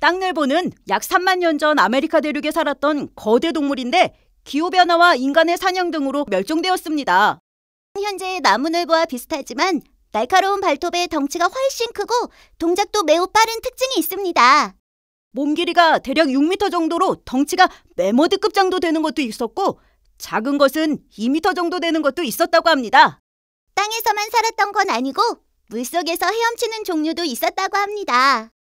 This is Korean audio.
땅늘보는 약 3만 년 전 아메리카 대륙에 살았던 거대 동물인데 기후변화와 인간의 사냥 등으로 멸종되었습니다. 현재 나무늘보와 비슷하지만 날카로운 발톱의 덩치가 훨씬 크고 동작도 매우 빠른 특징이 있습니다. 몸 길이가 대략 6m 정도로 덩치가 메머드급 정도 되는 것도 있었고 작은 것은 2m 정도 되는 것도 있었다고 합니다. 땅에서만 살았던 건 아니고 물속에서 헤엄치는 종류도 있었다고 합니다.